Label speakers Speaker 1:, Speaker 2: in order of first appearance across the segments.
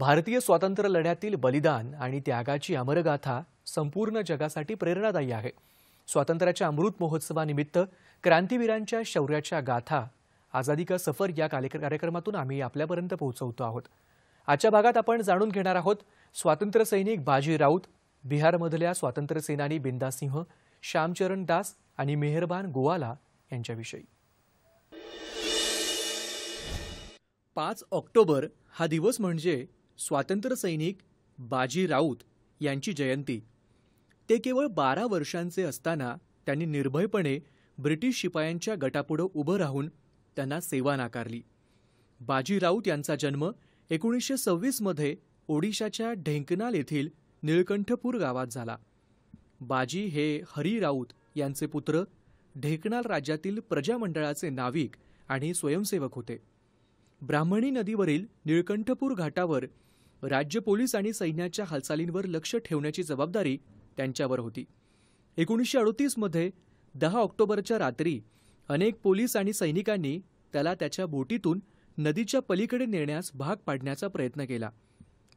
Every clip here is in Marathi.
Speaker 1: भारतीय स्वातंत्र्य लढ्यातील बलिदान आणि त्यागाची अमरगाथा संपूर्ण जगासाठी प्रेरणादायी आहे स्वातंत्र्याच्या अमृत महोत्सवानिमित्त क्रांतीवीरांच्या शौर्याच्या गाथा आझादी का सफर या कार्यक्रमातून आम्ही आपल्यापर्यंत पोहोचवतो आहोत आजच्या भागात आपण जाणून घेणार आहोत स्वातंत्र्य सैनिक बाजी राऊत बिहारमधल्या स्वातंत्र्य सेनानी बिंदासिंह श्यामचरण दास आणि मेहरबान गोवाला यांच्याविषयी पाच ऑक्टोबर हा दिवस म्हणजे स्वातंत्र्यसैनिक बाजी राऊत यांची जयंती ते केवळ बारा वर्षांचे असताना त्यांनी निर्भयपणे ब्रिटिश शिपायांच्या गटापुढं उभं राहून त्यांना सेवा नाकारली बाजी राऊत यांचा जन्म एकोणीसशे सव्वीसमध्ये ओडिशाच्या ढेंकनाल येथील निळकंठपूर गावात झाला बाजी हे हरी राऊत यांचे पुत्र ढेकणाल राज्यातील प्रजामंडळाचे नाविक आणि स्वयंसेवक होते ब्राह्मणी नदीवरील निळकंठपूर घाटावर राज्य पोलीस आणि सैन्याच्या हालचालींवर लक्ष ठेवण्याची जबाबदारी त्यांच्यावर होती एकोणीसशे अडतीसमध्ये दहा ऑक्टोबरच्या रात्री अनेक पोलीस आणि सैनिकांनी त्याला त्याच्या बोटीतून नदीच्या पलीकडे नेण्यास भाग पाडण्याचा प्रयत्न केला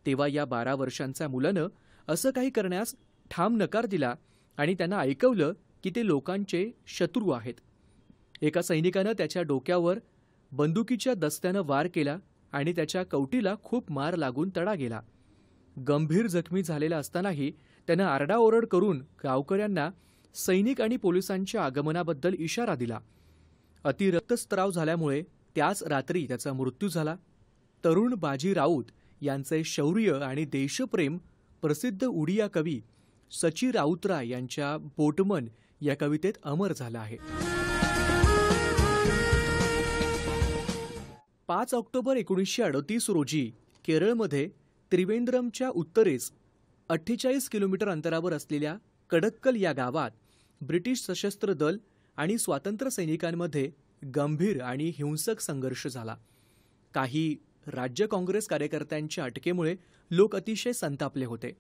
Speaker 1: तेव्हा या बारा वर्षांच्या मुलानं असं काही करण्यास ठाम नकार दिला आणि त्यांना ऐकवलं की ते लोकांचे शत्रू आहेत एका सैनिकानं त्याच्या डोक्यावर बंदुकीच्या दस्त्यानं वार केला आणि त्याच्या कवटीला खूप मार लागून तडा गेला गंभीर जखमी झालेला असतानाही त्यानं आरडाओरड करून गावकऱ्यांना सैनिक आणि पोलिसांच्या आगमनाबद्दल इशारा दिला अतिरक्तस्त्राव झाल्यामुळे त्याच रात्री त्याचा मृत्यू झाला तरुण बाजी राऊत यांचे शौर्य आणि देशप्रेम प्रसिद्ध उडिया कवी सची राऊतराय यांच्या बोटमन या कवितेत अमर झाला आहे पाच ऑक्टोबर एकोणीसशे अडतीस रोजी केरळमध्ये त्रिवेंद्रमच्या उत्तरेस अठ्ठेचाळीस किलोमीटर अंतरावर असलेल्या कडक्कल या गावात ब्रिटिश सशस्त्र दल आणि स्वातंत्र्य सैनिकांमध्ये गंभीर आणि हिंसक संघर्ष झाला काही राज्य काँग्रेस कार्यकर्त्यांच्या अटकेमुळे लोक अतिशय संतापले होते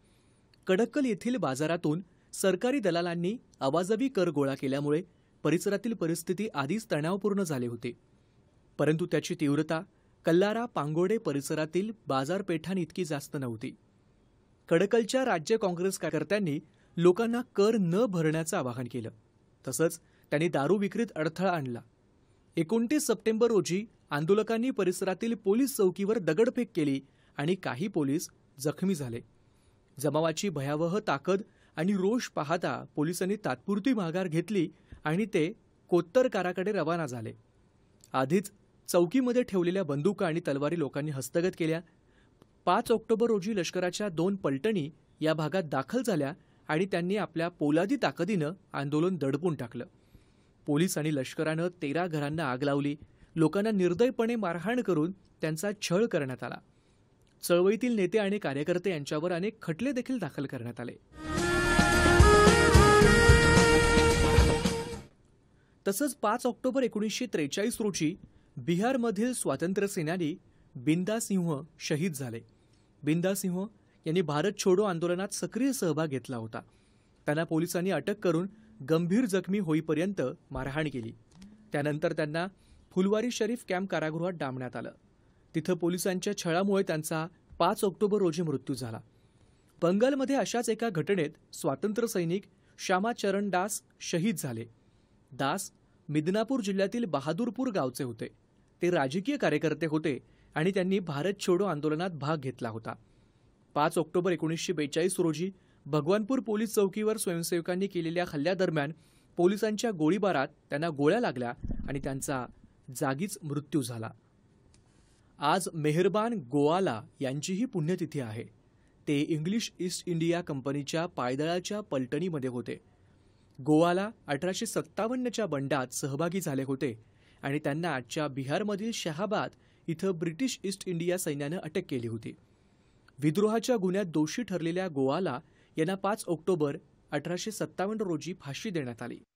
Speaker 1: कडक्कल येथील बाजारातून सरकारी दलालांनी अवाजवी कर गोळा केल्यामुळे परिसरातील परिस्थिती आधीच तणावपूर्ण झाली होती परंतु त्याची तीव्रता कल्लारा पांगोडे परिसरातील इतकी जास्त नव्हती कडकलच्या राज्य काँग्रेस कार्यकर्त्यांनी लोकांना कर न भरण्याचं आवाहन केलं तसंच त्यांनी दारू विक्रीत अडथळा आणला एकोणतीस सप्टेंबर रोजी आंदोलकांनी परिसरातील पोलीस चौकीवर दगडफेक केली आणि काही पोलीस जखमी झाले जमावाची भयावह ताकद आणि रोष पाहता पोलिसांनी तात्पुरती माघार घेतली आणि ते कोत्तरकाराकडे रवाना झाले आधीच चौकीमध्ये ठेवलेल्या बंदुका आणि तलवारी लोकांनी हस्तगत केल्या पाच ऑक्टोबर रोजी लष्कराच्या दोन पलटणी या भागात दाखल झाल्या आणि त्यांनी आपल्या पोलादी ताकदीनं आंदोलन दडपून टाकलं पोलीस आणि लष्करानं तेरा घरांना आग लावली लोकांना निर्दयपणे मारहाण करून त्यांचा छळ करण्यात आला चळवळीतील नेते आणि कार्यकर्ते यांच्यावर अनेक खटले देखील दाखल करण्यात आले तसंच पाच ऑक्टोबर एकोणीसशे त्रेचाळीस रोजी बिहारमधील सेनानी बिंदा सिंह शहीद झाले बिंदा सिंह यांनी भारत छोडो आंदोलनात सक्रिय सहभाग घेतला होता त्यांना पोलिसांनी अटक करून गंभीर जखमी होईपर्यंत मारहाण केली त्यानंतर त्यांना फुलवारी शरीफ कॅम्प कारागृहात डांबण्यात आलं तिथं पोलिसांच्या छळामुळे त्यांचा पाच ऑक्टोबर रोजी मृत्यू झाला बंगालमध्ये अशाच एका घटनेत स्वातंत्र्य सैनिक श्यामाचरण दास शहीद झाले दास मिदनापूर जिल्ह्यातील बहादूरपूर गावचे होते ते राजकीय कार्यकर्ते होते आणि त्यांनी भारत छोडो आंदोलनात भाग घेतला होता पाच ऑक्टोबर एकोणीसशे रोजी भगवानपूर पोलीस चौकीवर स्वयंसेवकांनी केलेल्या हल्ल्यादरम्यान पोलिसांच्या गोळीबारात त्यांना गोळ्या लागल्या आणि त्यांचा जागीच मृत्यू झाला आज मेहरबान गोवाला यांचीही पुण्यतिथी आहे ते इंग्लिश ईस्ट इंडिया कंपनीच्या पायदळाच्या पलटणीमध्ये होते गोवाला अठराशे सत्तावन्नच्या बंडात सहभागी झाले होते आणि त्यांना आजच्या बिहारमधील शहाबाद इथं ब्रिटिश ईस्ट इंडिया सैन्यानं अटक केली होती विद्रोहाच्या गुन्ह्यात दोषी ठरलेल्या गोवाला यांना पाच ऑक्टोबर अठराशे सत्तावन्न रोजी फाशी देण्यात आली